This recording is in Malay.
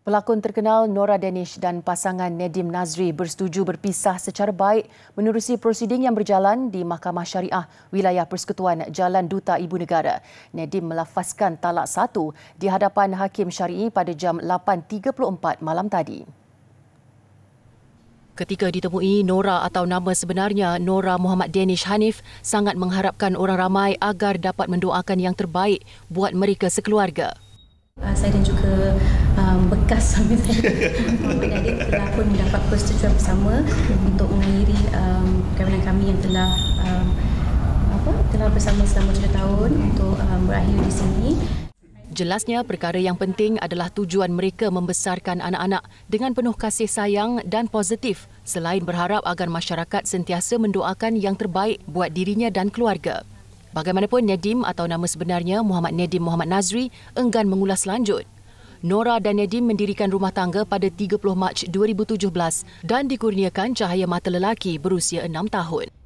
Pelakon terkenal Nora Danish dan pasangan Nedim Nazri bersetuju berpisah secara baik menerusi prosiding yang berjalan di Mahkamah Syariah Wilayah Persekutuan Jalan Duta Ibu Negara. Nedim melafazkan talak satu di hadapan Hakim Syari'i pada jam 8.34 malam tadi. Ketika ditemui, Nora atau nama sebenarnya Nora Muhammad Danish Hanif sangat mengharapkan orang ramai agar dapat mendoakan yang terbaik buat mereka sekeluarga. Ah, saya dan juga podcast sampai saya telah pun mendapat persetujuan bersama untuk mengakhiri um, perkahwinan kami yang telah um, apa telah bersama selama tujuh tahun untuk um, berakhir di sini. Jelasnya perkara yang penting adalah tujuan mereka membesarkan anak-anak dengan penuh kasih sayang dan positif selain berharap agar masyarakat sentiasa mendoakan yang terbaik buat dirinya dan keluarga. Bagaimanapun Nedim atau nama sebenarnya Muhammad Nedim Muhammad Nazri enggan mengulas lanjut. Nora dan Nadim mendirikan rumah tangga pada 30 Mac 2017 dan dikurniakan cahaya mata lelaki berusia enam tahun.